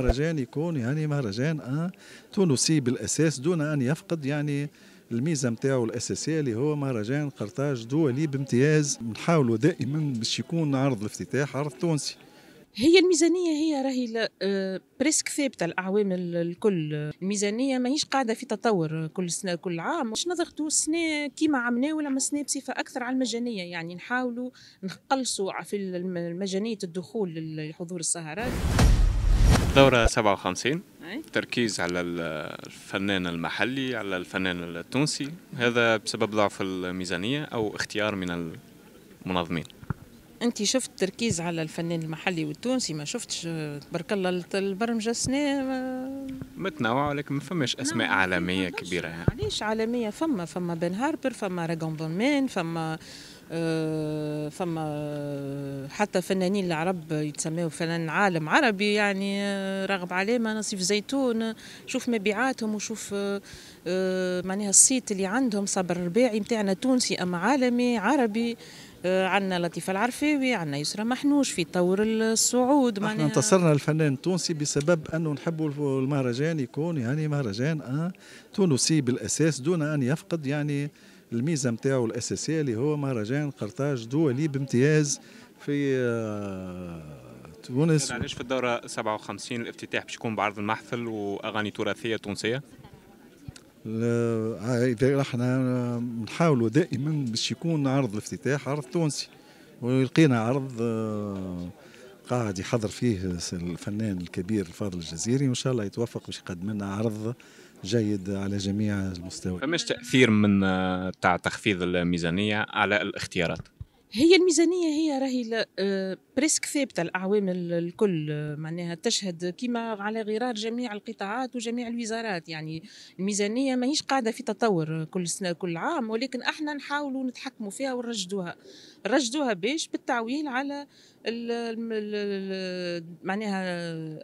المهرجان يكون يعني مهرجان آه، تونسي بالاساس دون ان يفقد يعني الميزه نتاعو الاساسيه اللي هو مهرجان قرطاج دولي بامتياز نحاولوا دائما باش يكون عرض الافتتاح عرض تونسي هي الميزانية هي راهي بريسك آه، ثابتة الأعوام الكل الميزانية ماهيش قاعدة في تطور كل سنة كل عام باش نضغطوا السنة كيما عملنا ولا السنة بصفة أكثر على المجانية يعني نحاولوا نقلصوا في مجانية الدخول لحضور السهرات الدورة 57 تركيز على الفنان المحلي على الفنان التونسي هذا بسبب ضعف الميزانية أو اختيار من المنظمين انت شفت تركيز على الفنان المحلي والتونسي ما شفتش تبارك الله البرمجه السنه آه. متنوعه ولكن ما فماش اسماء نعم، عالميه كبيره علاش عالميه فما فما بن هاربر فما بون مان فما آه، فما آه، حتى فنانين العرب يتسموا فنان عالم عربي يعني آه، راغب علامة نصيف زيتون شوف مبيعاتهم وشوف معناها الصيت اللي عندهم صبر الرباعي نتاعنا تونسي أما عالمي عربي عندنا لطيفة العرفاوي عندنا يسرى محنوش في طور الصعود احنا انتصرنا الفنان التونسي بسبب انه نحبوا المهرجان يكون يعني مهرجان تونسي بالاساس دون ان يفقد يعني الميزه نتاعو الاساسيه اللي هو مهرجان قرطاج دولي بامتياز في آه، تونس نعم، علاش في الدوره 57 الافتتاح باش يكون بعرض المحفل واغاني تراثيه تونسيه آه، اذا احنا آه، نحاولوا دائما باش يكون عرض الافتتاح عرض تونسي ولقينا عرض قاعد يحضر فيه الفنان الكبير الفاضل الجزيري وان شاء الله يتوفق باش يقدم لنا عرض جيد على جميع المستويات فماش تاثير من آه، تاع تخفيض الميزانيه على الاختيارات هي الميزانية هي راهي بريسك آه، ثابتة الأعوام الكل آه، معناها تشهد كما على غرار جميع القطاعات وجميع الوزارات يعني الميزانية ماهيش قاعدة في تطور كل سنة كل عام ولكن احنا نحاولوا نتحكموا فيها ونرشدوها نرشدوها باش بالتعويل على معناها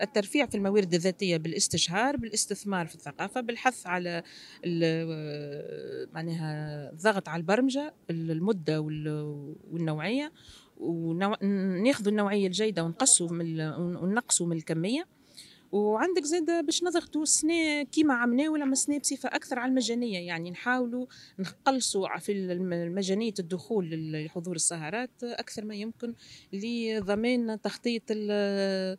الترفيع في الموارد الذاتية بالاستشهار بالاستثمار في الثقافة بالحث على آه، معناها الضغط على البرمجة المدة وال والنوعيه وناخذوا النوعيه الجيده ونقصوا من ونقصوا من الكميه وعندك زادة باش نضغطوا السنة كيما عملنا ولا السنة بصفة أكثر على المجانية يعني نحاولوا نقلصوا في مجانية الدخول لحضور السهرات أكثر ما يمكن لضمان تخطيط آه،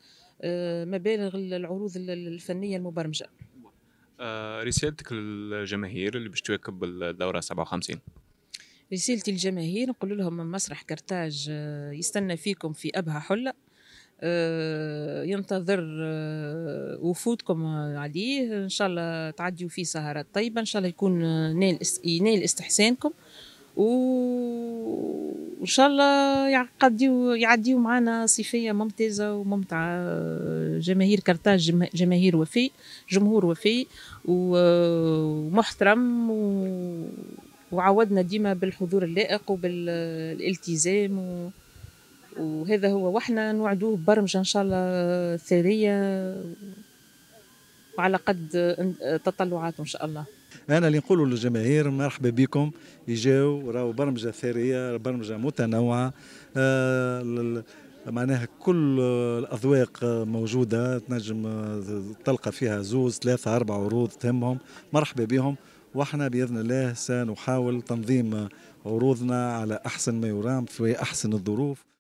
مبالغ العروض الفنية المبرمجة آه، رسالتك للجماهير اللي باش تواكب الدورة 57 رسالتي للجماهير نقول لهم مسرح كرتاج آه، يستنى فيكم في أبها حلة آه، ينتظر آه، وفودكم عليه ان شاء الله تعديوا فيه سهرات طيبه ان شاء الله يكون نيل ينال استحسانكم وان شاء الله يعديو يعديو معنا صيفيه ممتازه وممتعه جماهير كرتاج جماهير وفي جمهور وفي ومحترم و وعودنا ديما بالحضور اللائق وبالالتزام و... وهذا هو وحنا نوعدوه برمجة ان شاء الله ثريه وعلى قد تطلعاته ان شاء الله انا اللي نقولوا للجماهير مرحبا بكم يجاو راهو برمجه ثريه برمجه متنوعه آه معناها كل الاذواق موجوده تنجم تلقى فيها زوز ثلاثه اربع عروض تهمهم مرحبا بهم واحنا باذن الله سنحاول تنظيم عروضنا على احسن ما يرام في احسن الظروف